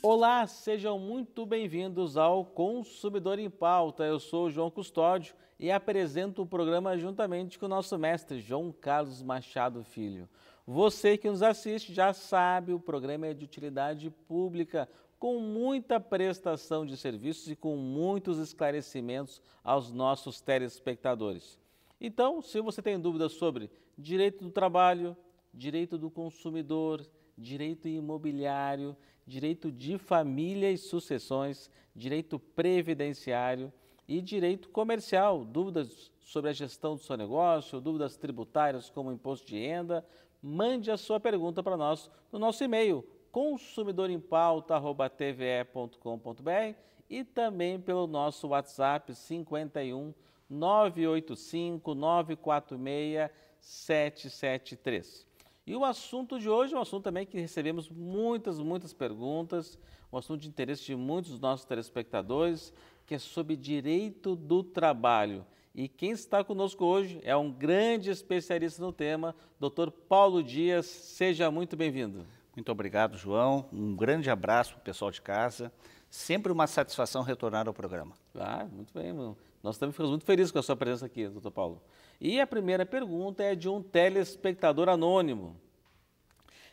Olá, sejam muito bem-vindos ao Consumidor em Pauta. Eu sou João Custódio e apresento o programa juntamente com o nosso mestre João Carlos Machado Filho. Você que nos assiste já sabe, o programa é de utilidade pública, com muita prestação de serviços e com muitos esclarecimentos aos nossos telespectadores. Então, se você tem dúvidas sobre direito do trabalho, direito do consumidor, direito imobiliário, direito de família e sucessões, direito previdenciário e direito comercial, dúvidas sobre a gestão do seu negócio, dúvidas tributárias como imposto de renda, mande a sua pergunta para nós no nosso e-mail consumidorempauta.tve.com.br e também pelo nosso WhatsApp 51 985 946 773. E o assunto de hoje é um assunto também que recebemos muitas, muitas perguntas, um assunto de interesse de muitos dos nossos telespectadores, que é sobre direito do trabalho. E quem está conosco hoje é um grande especialista no tema, doutor Paulo Dias. Seja muito bem-vindo. Muito obrigado, João. Um grande abraço para o pessoal de casa. Sempre uma satisfação retornar ao programa. Ah, muito bem, mano. Nós também ficamos muito felizes com a sua presença aqui, doutor Paulo. E a primeira pergunta é de um telespectador anônimo.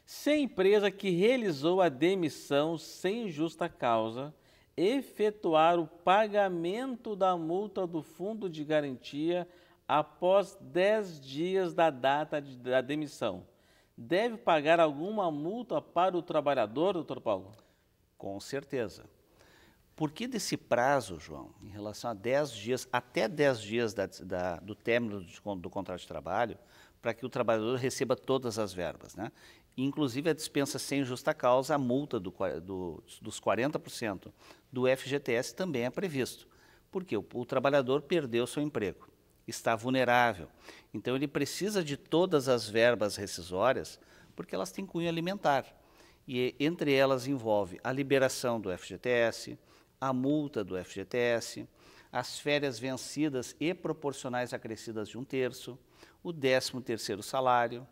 Se a empresa que realizou a demissão sem justa causa efetuar o pagamento da multa do fundo de garantia após 10 dias da data de, da demissão, deve pagar alguma multa para o trabalhador, doutor Paulo? Com certeza. Por que desse prazo, João, em relação a 10 dias, até 10 dias da, da, do término do, do contrato de trabalho, para que o trabalhador receba todas as verbas? Né? inclusive a dispensa sem justa causa, a multa do, do, dos 40% do FGTS também é previsto, porque o, o trabalhador perdeu seu emprego está vulnerável. Então, ele precisa de todas as verbas rescisórias, porque elas têm cunho alimentar. E entre elas envolve a liberação do FGTS, a multa do FGTS, as férias vencidas e proporcionais acrescidas de um terço, o 13 terceiro salário,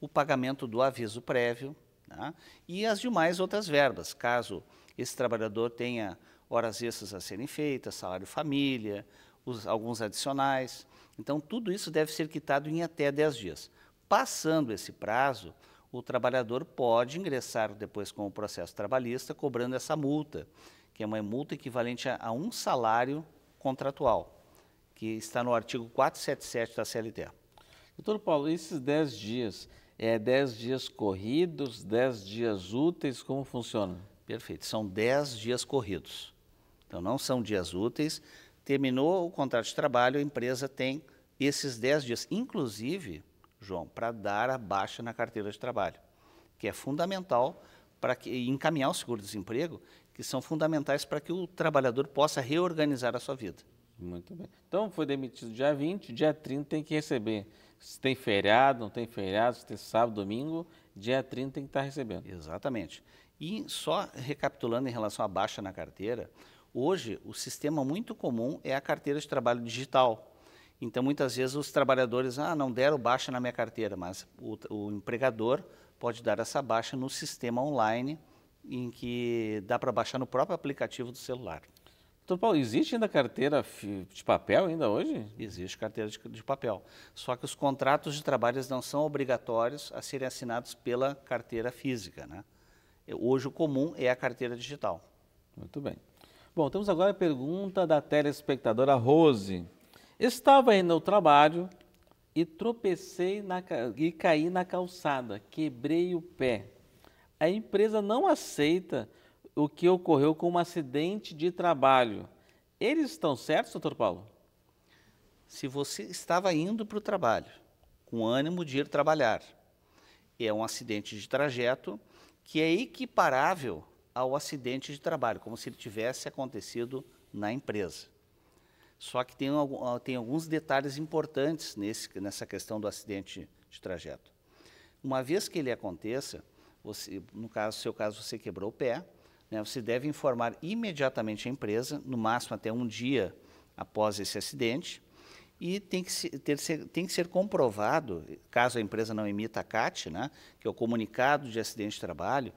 o pagamento do aviso prévio né? e as demais outras verbas, caso esse trabalhador tenha horas extras a serem feitas, salário família, os, alguns adicionais. Então, tudo isso deve ser quitado em até 10 dias. Passando esse prazo, o trabalhador pode ingressar depois com o processo trabalhista cobrando essa multa, que é uma multa equivalente a, um salário contratual, que está no artigo 477 da CLT. Doutor Paulo, esses 10 dias, é 10 dias corridos, 10 dias úteis, como funciona? Perfeito, são 10 dias corridos. Então, não são dias úteis, Terminou o contrato de trabalho, a empresa tem esses 10 dias, inclusive, João, para dar a baixa na carteira de trabalho, que é fundamental para encaminhar o seguro-desemprego, que são fundamentais para que o trabalhador possa reorganizar a sua vida. Muito bem. Então, foi demitido dia 20, dia 30 tem que receber. Se tem feriado, não tem feriado, se tem sábado, domingo, dia 30 tem que estar tá recebendo. Exatamente. E só recapitulando em relação à baixa na carteira, Hoje, o sistema muito comum é a carteira de trabalho digital. Então, muitas vezes os trabalhadores, ah, não deram baixa na minha carteira, mas o, o empregador pode dar essa baixa no sistema online, em que dá para baixar no próprio aplicativo do celular. Doutor Paulo, existe ainda carteira de papel ainda hoje? Existe carteira de, de, papel. Só que os contratos de trabalho não são obrigatórios a serem assinados pela carteira física. Né? Hoje o comum é a carteira digital. Muito bem. Bom, temos agora a pergunta da telespectadora Rose. Estava indo ao trabalho e tropecei na, e caí na calçada, quebrei o pé. A empresa não aceita o que ocorreu com um acidente de trabalho. Eles estão certos, doutor Paulo? Se você estava indo para o trabalho com ânimo de ir trabalhar, é um acidente de trajeto que é equiparável ao acidente de trabalho, como se ele tivesse acontecido na empresa. Só que tem, ah, tem alguns detalhes importantes nesse, nessa questão do acidente de trajeto. Uma vez que ele aconteça, você, no caso, seu caso, você quebrou o pé, né, você deve informar imediatamente a empresa, no máximo até um dia após esse acidente, e tem que, se, ter, ser, tem que ser comprovado, caso a empresa não emita a CAT, né, que é o comunicado de acidente de trabalho,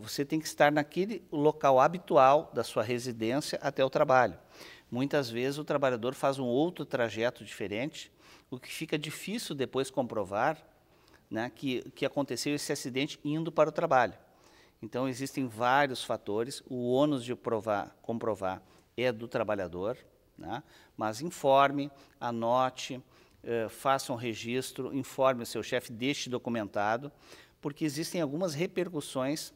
você tem que estar naquele local habitual da sua residência até o trabalho. Muitas vezes o trabalhador faz um outro trajeto diferente, o que fica difícil depois comprovar né, que, que aconteceu esse acidente indo para o trabalho. Então, existem vários fatores. O ônus de provar, comprovar é do trabalhador, né, mas informe, anote, faça um registro, informe o seu chefe, deixe documentado porque existem algumas repercussões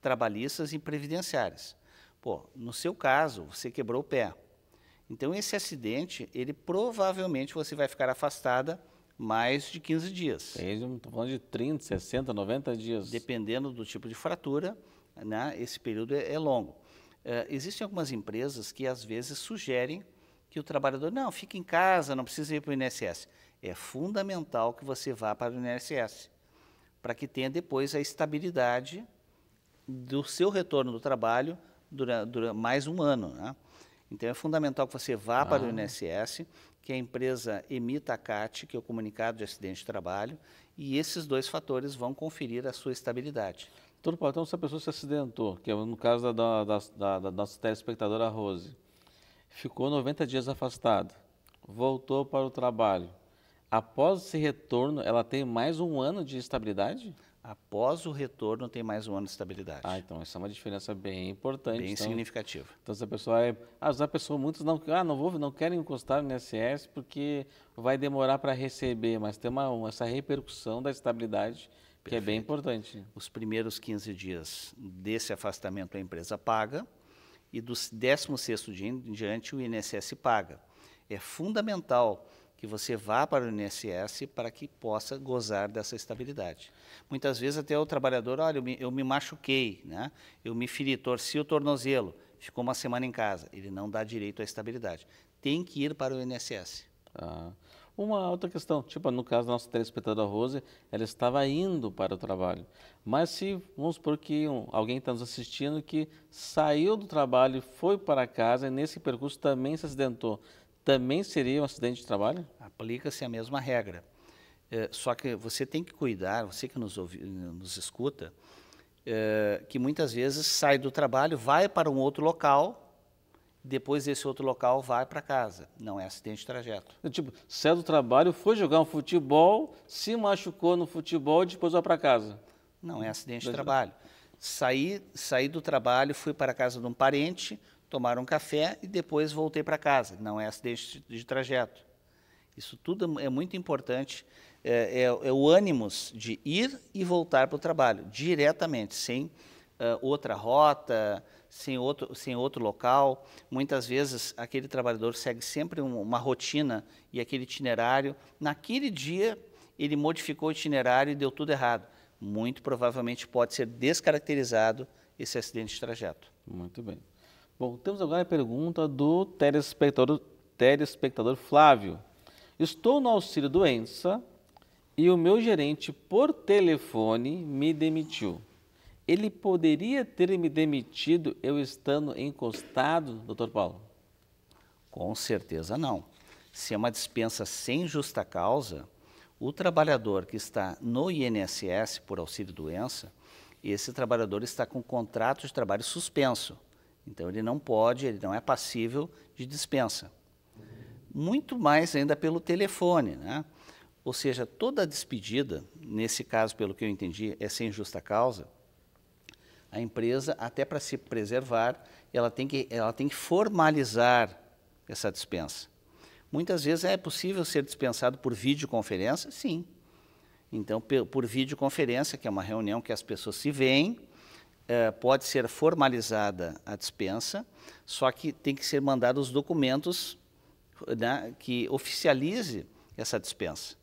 trabalhistas e previdenciárias. Pô, no seu caso, você quebrou o pé. Então, esse acidente, ele provavelmente você vai ficar afastada mais de 15 dias. É Estou falando de 30, 60, 90 dias. Dependendo do tipo de fratura, né, esse período é, é longo. Eh, existem algumas empresas que às vezes sugerem que o trabalhador, não, fique em casa, não precisa ir para o INSS. É fundamental que você vá para o INSS para que tenha depois a estabilidade do seu retorno do trabalho durante, durante mais um ano. Né? Então, é fundamental que você vá ah. para o ah. INSS, que a empresa emita a CAT, que é o comunicado de acidente de trabalho, e esses dois fatores vão conferir a sua estabilidade. então se a pessoa se acidentou, que é no caso da, da, da, da nossa telespectadora Rose, ficou 90 dias afastada, voltou para o trabalho, Após esse retorno, ela tem mais um ano de estabilidade? Após o retorno, tem mais um ano de estabilidade. Ah, então essa é uma diferença bem importante. Bem então, significativa. Então, se a pessoa é. Ah, a pessoa, muitos não, ah, não, vou, não querem encostar no INSS porque vai demorar para receber, mas tem uma, uma, essa repercussão da estabilidade que Perfeito. é bem importante. Os primeiros 15 dias desse afastamento a empresa paga e do 16º dia em diante o INSS paga. É fundamental que você vá para o INSS para que possa gozar dessa estabilidade. Muitas vezes até o trabalhador, olha, eu me, eu me machuquei, né? eu me feri, torci o tornozelo, ficou uma semana em casa, ele não dá direito à estabilidade. Tem que ir para o INSS. Ah. Uma outra questão, tipo, no caso da nossa telespectadora Rose, ela estava indo para o trabalho. Mas se, vamos supor que alguém está nos assistindo que saiu do trabalho, foi para casa e nesse percurso também se acidentou, também seria um acidente de trabalho? Aplica-se a mesma regra. É, só que você tem que cuidar, você que nos, ouvi, nos escuta, é, que muitas vezes sai do trabalho, vai para um outro local, depois desse outro local vai para casa. Não é acidente de trajeto. É, tipo, sai do trabalho, foi jogar um futebol, se machucou no futebol e depois vai para casa. Não é acidente é de trabalho. Saí, saí do trabalho, fui para a casa de um parente, tomar um café e depois voltei para casa. Não é acidente de trajeto. Isso tudo é muito importante. É, é, é o ânimo de ir e voltar para o trabalho diretamente, sem uh, outra rota, sem outro, sem outro local. Muitas vezes aquele trabalhador segue sempre um, uma rotina e aquele itinerário. Naquele dia ele modificou o itinerário e deu tudo errado. Muito provavelmente pode ser descaracterizado esse acidente de trajeto. Muito bem. Bom, temos agora a pergunta do telespectador, telespectador Flávio. Estou no auxílio doença e o meu gerente por telefone me demitiu. Ele poderia ter me demitido eu estando encostado, doutor Paulo? Com certeza não. Se é uma dispensa sem justa causa, o trabalhador que está no INSS por auxílio doença, esse trabalhador está com contrato de trabalho suspenso então ele não pode, ele não é passível de dispensa. Muito mais ainda pelo telefone, né? Ou seja, toda despedida, nesse caso, pelo que eu entendi, é sem justa causa. A empresa, até para se preservar, ela tem que ela tem que formalizar essa dispensa. Muitas vezes é possível ser dispensado por videoconferência, sim. Então, por videoconferência, que é uma reunião que as pessoas se veem, eh, pode ser formalizada a dispensa, só que tem que ser mandados os documentos né, que oficialize essa dispensa.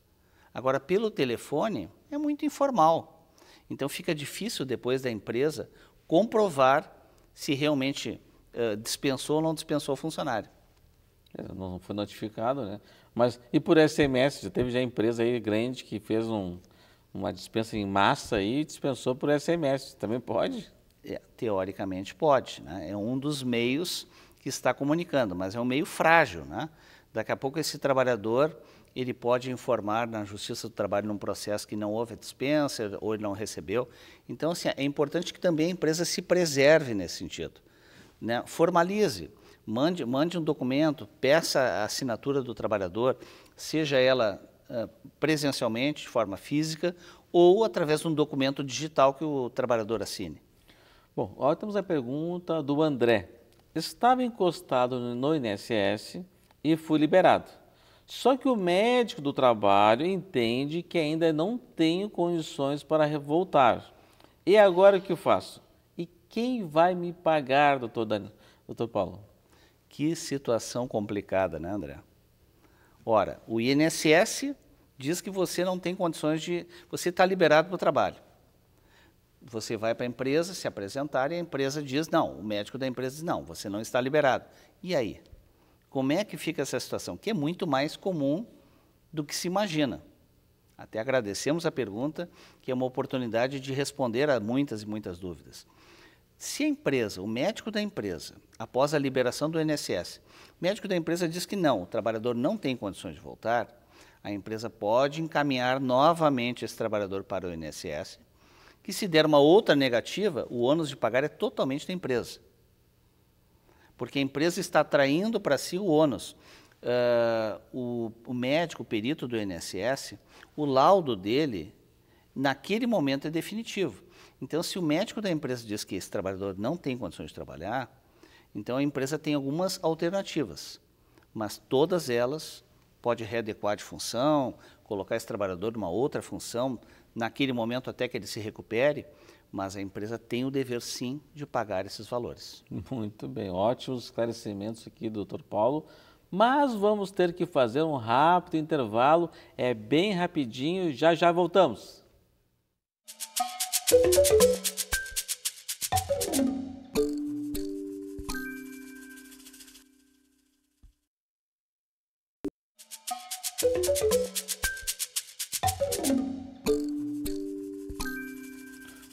Agora, pelo telefone, é muito informal. Então, fica difícil depois da empresa comprovar se realmente eh, dispensou ou não dispensou o funcionário. É, não foi notificado, né? Mas e por SMS? Já teve já empresa aí grande que fez um, uma dispensa em massa e dispensou por SMS. Também pode? É, teoricamente pode. Né? É um dos meios que está comunicando, mas é um meio frágil. Né? Daqui a pouco esse trabalhador ele pode informar na Justiça do Trabalho num processo que não houve dispensa ou ele não recebeu. Então, assim, é importante que também a empresa se preserve nesse sentido. Né? Formalize, mande, mande um documento, peça a assinatura do trabalhador, seja ela ah, presencialmente, de forma física, ou através de um documento digital que o trabalhador assine. Bom, agora temos a pergunta do André. Estava encostado no INSS e fui liberado. Só que o médico do trabalho entende que ainda não tenho condições para voltar. E agora o que eu faço? E quem vai me pagar, doutor, Dan... doutor Paulo? Que situação complicada, né, André? Ora, o INSS diz que você não tem condições de. Você está liberado para o trabalho. Você vai para a empresa se apresentar e a empresa diz não. O médico da empresa diz não, você não está liberado. E aí? Como é que fica essa situação? Que é muito mais comum do que se imagina. Até agradecemos a pergunta, que é uma oportunidade de responder a muitas e muitas dúvidas. Se a empresa, o médico da empresa, após a liberação do INSS, o médico da empresa diz que não, o trabalhador não tem condições de voltar, a empresa pode encaminhar novamente esse trabalhador para o INSS, que se der uma outra negativa, o ônus de pagar é totalmente da empresa. Porque a empresa está traindo para si o ônus. Uh, o, o médico, o perito do INSS, o laudo dele, naquele momento é definitivo. Então, se o médico da empresa diz que esse trabalhador não tem condições de trabalhar, então a empresa tem algumas alternativas, mas todas elas pode readequar de função, colocar esse trabalhador numa outra função, naquele momento até que ele se recupere, mas a empresa tem o dever sim de pagar esses valores. Muito bem, ótimos esclarecimentos aqui, doutor Paulo. Mas vamos ter que fazer um rápido intervalo, é bem rapidinho, já já voltamos.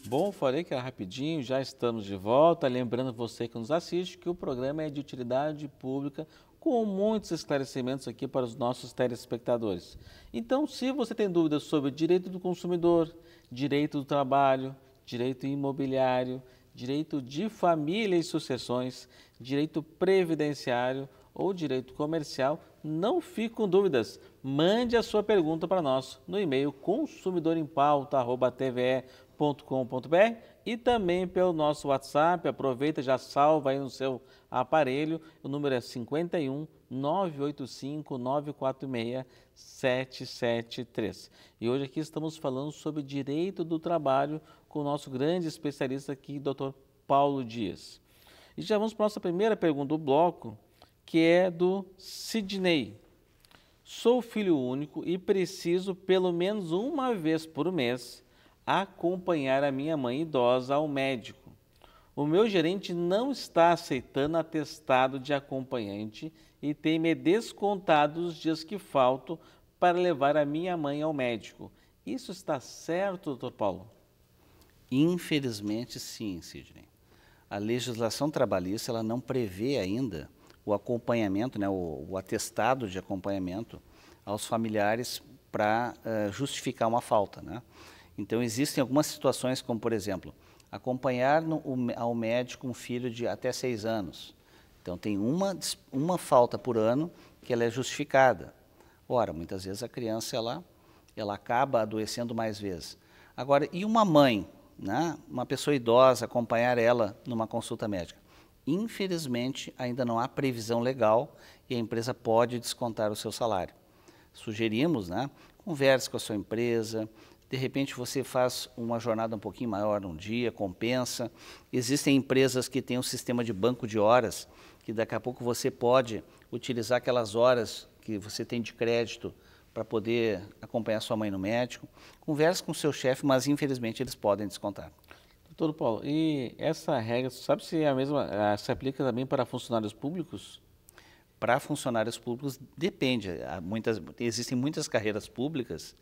Bom, falei que era rapidinho, já estamos de volta. Lembrando você que nos assiste que o programa é de utilidade pública com muitos esclarecimentos aqui para os nossos telespectadores. Então, se você tem dúvidas sobre direito do consumidor, direito do trabalho, direito imobiliário, direito de família e sucessões, direito previdenciário ou direito comercial, não fique com dúvidas. Mande a sua pergunta para nós no e-mail consumidorempauta@tve.com.br e também pelo nosso WhatsApp. Aproveita, já salva aí no seu aparelho. O número é 51 985 946 773. E hoje aqui estamos falando sobre direito do trabalho com o nosso grande especialista aqui, Dr. Paulo Dias. E já vamos para a nossa primeira pergunta do bloco, que é do Sidney. Sou filho único e preciso, pelo menos uma vez por mês, acompanhar a minha mãe idosa ao médico o meu gerente não está aceitando atestado de acompanhante e tem me descontado os dias que falto para levar a minha mãe ao médico. Isso está certo, doutor Paulo? Infelizmente, sim, Sidney. A legislação trabalhista ela não prevê ainda o acompanhamento, né, o, o atestado de acompanhamento aos familiares para uh, justificar uma falta. Né? Então, existem algumas situações, como por exemplo, acompanhar no, ao médico um filho de até seis anos. Então tem uma, uma falta por ano que ela é justificada. Ora, muitas vezes a criança ela, ela acaba adoecendo mais vezes. Agora, e uma mãe, né? uma pessoa idosa, acompanhar ela numa consulta médica? Infelizmente, ainda não há previsão legal e a empresa pode descontar o seu salário. Sugerimos, né? converse com a sua empresa, de repente você faz uma jornada um pouquinho maior num dia, compensa. Existem empresas que têm um sistema de banco de horas, que daqui a pouco você pode utilizar aquelas horas que você tem de crédito para poder acompanhar sua mãe no médico. Converse com seu chefe, mas infelizmente eles podem descontar. Doutor Paulo, e essa regra, sabe se é a mesma eh, se aplica também para funcionários públicos? Para funcionários públicos depende. Há muitas, existem muitas carreiras públicas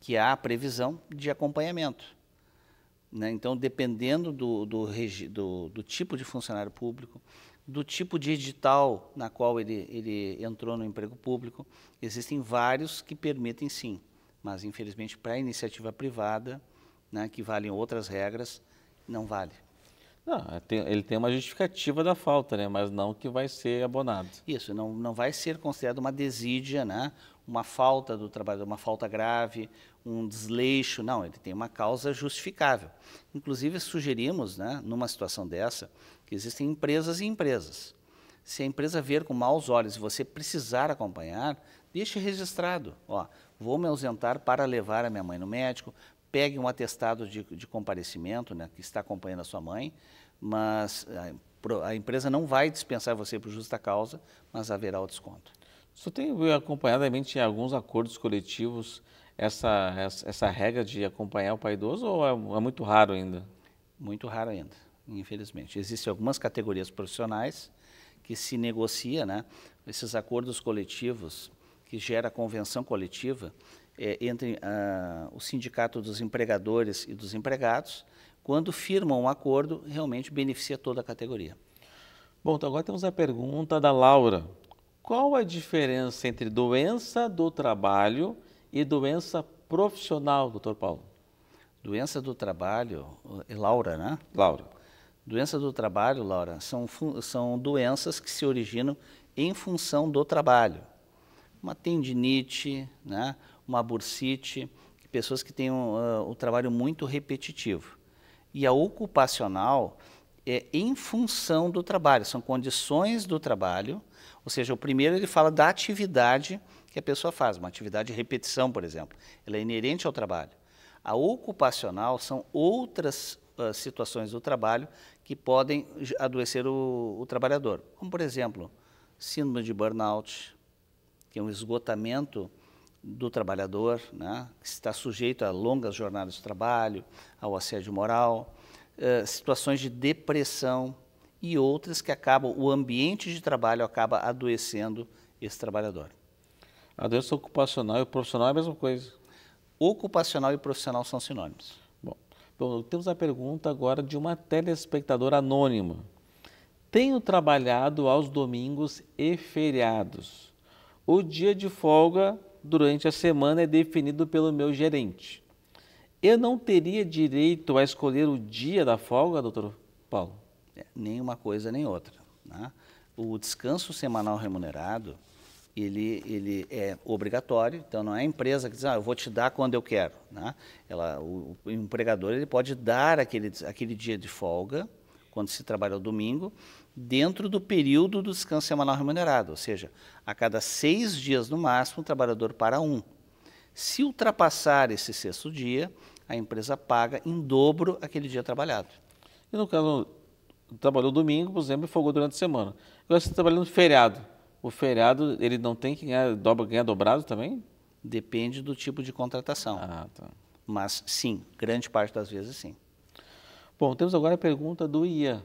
que há a previsão de acompanhamento. Né? Então, dependendo do, do, do, do, tipo de funcionário público, do tipo de edital na qual ele, ele entrou no emprego público, existem vários que permitem sim, mas infelizmente para a iniciativa privada, né, que valem outras regras, não vale. Não, é, ele tem uma justificativa da falta, né? mas não que vai ser abonado. Isso, não, não vai ser considerado uma desídia, né? uma falta do trabalho, uma falta grave, um desleixo, não, ele tem uma causa justificável. Inclusive, sugerimos, né, numa situação dessa, que existem empresas e empresas. Se a empresa ver com maus olhos e você precisar acompanhar, deixe registrado. Ó, vou me ausentar para levar a minha mãe no médico, pegue um atestado de, de comparecimento, né, que está acompanhando a sua mãe, mas a, eh, a empresa não vai dispensar você por justa causa, mas haverá o desconto. Só tenho acompanhadamente alguns acordos coletivos essa, essa regra de acompanhar o pai idoso ou é, é muito raro ainda? Muito raro ainda, infelizmente. Existem algumas categorias profissionais que se negocia, né? Esses acordos coletivos que gera a convenção coletiva é, entre ah, o sindicato dos empregadores e dos empregados, quando firmam um acordo, realmente beneficia toda a categoria. Bom, então agora temos a pergunta da Laura. Qual a diferença entre doença do trabalho e doença profissional, doutor Paulo? Doença do trabalho, eh, Laura, né? Laura. Doença do trabalho, Laura, são, são doenças que se originam em função do trabalho. Uma tendinite, né? uma bursite, pessoas que têm um, uh, um trabalho muito repetitivo. E a ocupacional é em função do trabalho, são condições do trabalho, ou seja, o primeiro ele fala da atividade que a pessoa faz, uma atividade de repetição, por exemplo. Ela é inerente ao trabalho. A ocupacional são outras uh, situações do trabalho que podem adoecer o, o trabalhador, como, por exemplo, síndrome de burnout, que é um esgotamento do trabalhador, né, que está sujeito a longas jornadas de trabalho, ao assédio moral, uh, situações de depressão e outras que acabam, o ambiente de trabalho acaba adoecendo esse trabalhador. A doença ocupacional e o profissional é a mesma coisa. Ocupacional e profissional são sinônimos. Bom, bom então, temos a pergunta agora de uma telespectadora anônima. Tenho trabalhado aos domingos e feriados. O dia de folga durante a semana é definido pelo meu gerente. Eu não teria direito a escolher o dia da folga, doutor Paulo? É, nem uma coisa nem outra. Né? O descanso semanal remunerado ele, ele é obrigatório, então não é a empresa que diz, ah, eu vou te dar quando eu quero. Né? Ela, o, o empregador ele pode dar aquele, aquele dia de folga, quando se trabalha o domingo, dentro do período do descanso semanal remunerado, ou seja, a cada seis dias no máximo, o trabalhador para um. Se ultrapassar esse sexto dia, a empresa paga em dobro aquele dia trabalhado. E no caso, trabalhou domingo, por exemplo, e folgou durante a semana. Agora você está trabalhando feriado o feriado, ele não tem que ganhar, dobra, ganhar dobrado também? Depende do tipo de contratação. Ah, tá. Mas sim, grande parte das vezes sim. Bom, temos agora a pergunta do Ian.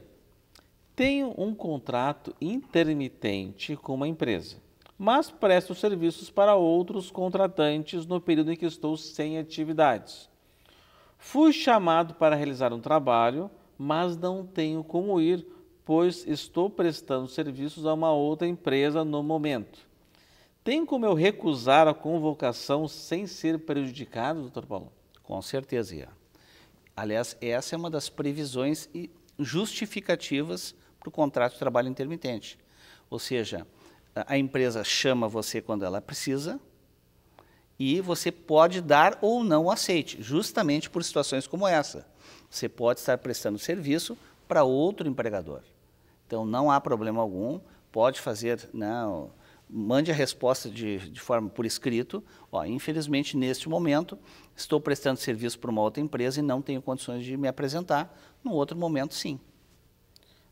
Tenho um contrato intermitente com uma empresa, mas presto serviços para outros contratantes no período em que estou sem atividades. Fui chamado para realizar um trabalho, mas não tenho como ir pois estou prestando serviços a uma outra empresa no momento. Tem como eu recusar a convocação sem ser prejudicado, doutor Paulo? Com certeza, Ian. Aliás, essa é uma das previsões e justificativas para o contrato de trabalho intermitente. Ou seja, a empresa chama você quando ela precisa e você pode dar ou não aceite, justamente por situações como essa. Você pode estar prestando serviço para outro empregador. Então não há problema algum, pode fazer, não, né, mande a resposta de, de forma por escrito. Ó, infelizmente, neste momento, estou prestando serviço para uma outra empresa e não tenho condições de me apresentar. Num outro momento, sim.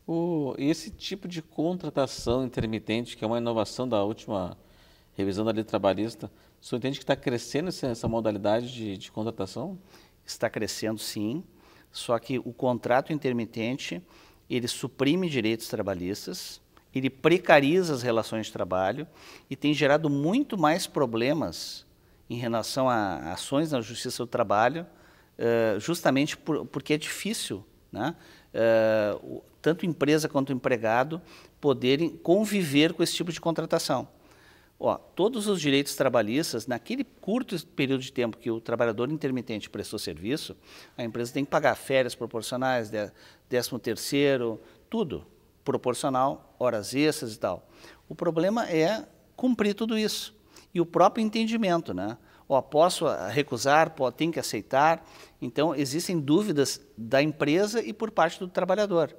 O, esse tipo de contratação intermitente, que é uma inovação da última revisão da lei trabalhista, o senhor entende que está crescendo essa, essa modalidade de, de contratação? Está crescendo, sim. Só que o contrato intermitente, ele suprime direitos trabalhistas, ele precariza as relações de trabalho e tem gerado muito mais problemas em relação a ações na justiça do trabalho, eh, justamente porque é difícil, né? Eh, tanto empresa quanto empregado poderem conviver com esse tipo de contratação. Ó, todos os direitos trabalhistas, naquele curto período de tempo que o trabalhador intermitente prestou serviço, a empresa tem que pagar férias proporcionais, décimo terceiro, tudo proporcional, horas extras e tal. O problema é cumprir tudo isso. E o próprio entendimento, né? Ó, posso ah, recusar, pode, tem que aceitar. Então, existem dúvidas da empresa e por parte do trabalhador.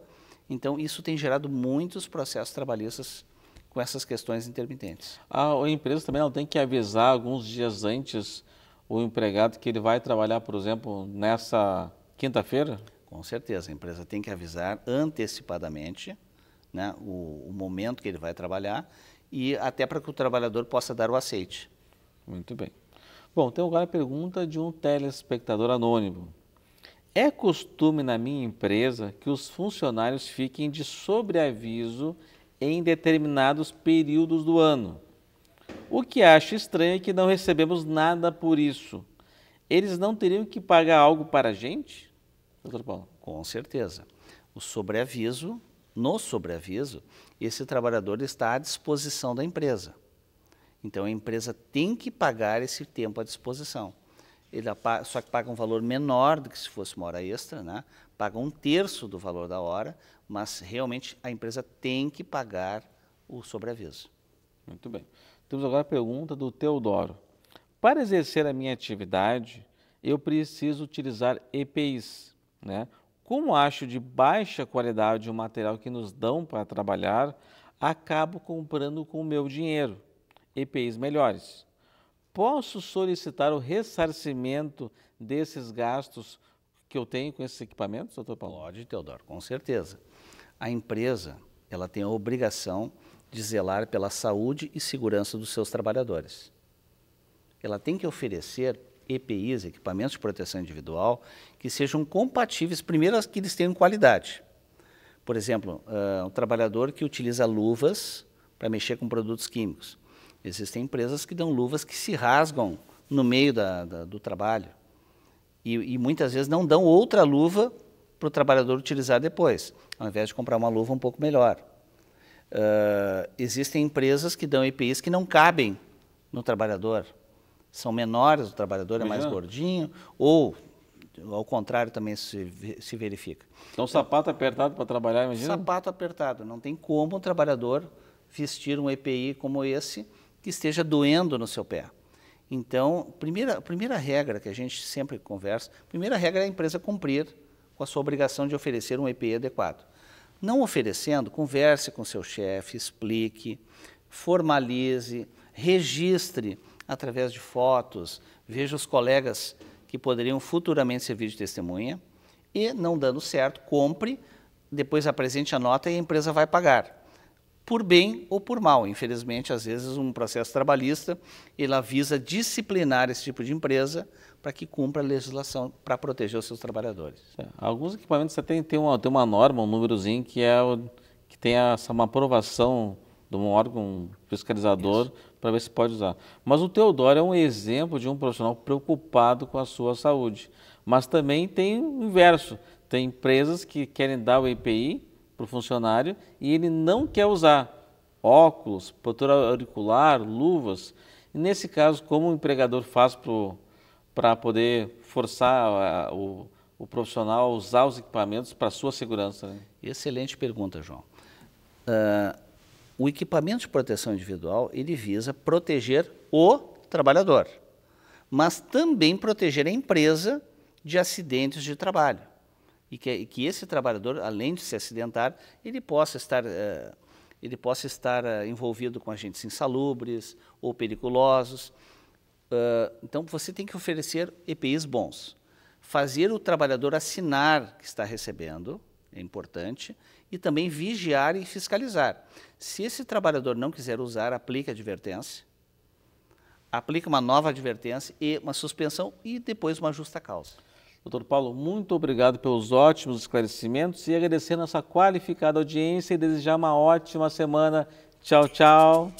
Então, isso tem gerado muitos processos trabalhistas com essas questões intermitentes. A, a empresa também não tem que avisar alguns dias antes o empregado que ele vai trabalhar, por exemplo, nessa quinta-feira? Com certeza, a empresa tem que avisar antecipadamente né, o, o momento que ele vai trabalhar e até para que o trabalhador possa dar o aceite. Muito bem. Bom, tem agora a pergunta de um telespectador anônimo. É costume na minha empresa que os funcionários fiquem de sobreaviso em determinados períodos do ano. O que acho estranho é que não recebemos nada por isso. Eles não teriam que pagar algo para a gente? Doutor Paulo. Com certeza. O sobreaviso, no sobreaviso, esse trabalhador está à disposição da empresa. Então a empresa tem que pagar esse tempo à disposição. Ele só que paga um valor menor do que se fosse uma hora extra, né? paga um terço do valor da hora, mas realmente a empresa tem que pagar o sobreaviso. Muito bem. Temos agora a pergunta do Teodoro. Para exercer a minha atividade, eu preciso utilizar EPIs. Né? Como acho de baixa qualidade o material que nos dão para trabalhar, acabo comprando com o meu dinheiro EPIs melhores. Posso solicitar o ressarcimento desses gastos que eu tenho com esses equipamentos, doutor Paulo? Pode, Teodoro, com certeza. A empresa ela tem a obrigação de zelar pela saúde e segurança dos seus trabalhadores. Ela tem que oferecer EPIs, equipamentos de proteção individual, que sejam compatíveis, primeiro, que eles tenham qualidade. Por exemplo, uh, ah, um trabalhador que utiliza luvas para mexer com produtos químicos. Existem empresas que dão luvas que se rasgam no meio da, da, do trabalho e, e muitas vezes não dão outra luva para o trabalhador utilizar depois, ao invés de comprar uma luva um pouco melhor. Uh, existem empresas que dão EPIs que não cabem no trabalhador. São menores, o trabalhador é mais é. gordinho, ou ao contrário também se, se verifica. Então, sapato apertado para trabalhar, imagina? Sapato apertado. Não tem como o trabalhador vestir um EPI como esse que esteja doendo no seu pé. Então, primeira, primeira regra que a gente sempre conversa, primeira regra é a empresa cumprir com a sua obrigação de oferecer um EPI adequado. Não oferecendo, converse com seu chefe, explique, formalize, registre através de fotos, veja os colegas que poderiam futuramente servir de testemunha e, não dando certo, compre, depois apresente a nota e a empresa vai pagar por bem ou por mal. Infelizmente, às vezes, um processo trabalhista ele visa disciplinar esse tipo de empresa para que cumpra a legislação para proteger os seus trabalhadores. É, alguns equipamentos você tem, tem, uma, tem uma norma, um númerozinho, que é o, que tem essa, uma aprovação de um órgão fiscalizador para ver se pode usar. Mas o Teodoro é um exemplo de um profissional preocupado com a sua saúde. Mas também tem o inverso. Tem empresas que querem dar o EPI para o funcionário e ele não quer usar óculos, protetor auricular, luvas. E nesse caso, como o empregador faz para poder forçar a, o, o, profissional a usar os equipamentos para sua segurança? Né? Excelente pergunta, João. Uh, o equipamento de proteção individual ele visa proteger o trabalhador, mas também proteger a empresa de acidentes de trabalho e que, que esse trabalhador, além de se acidentar, ele possa estar, uh, ele possa estar uh, envolvido com agentes insalubres ou periculosos. Uh, então, você tem que oferecer EPIs bons. Fazer o trabalhador assinar que está recebendo, é importante, e também vigiar e fiscalizar. Se esse trabalhador não quiser usar, aplica advertência, aplica uma nova advertência e uma suspensão e depois uma justa causa. Doutor Paulo, muito obrigado pelos ótimos esclarecimentos e agradecendo essa qualificada audiência e desejar uma ótima semana. Tchau, tchau.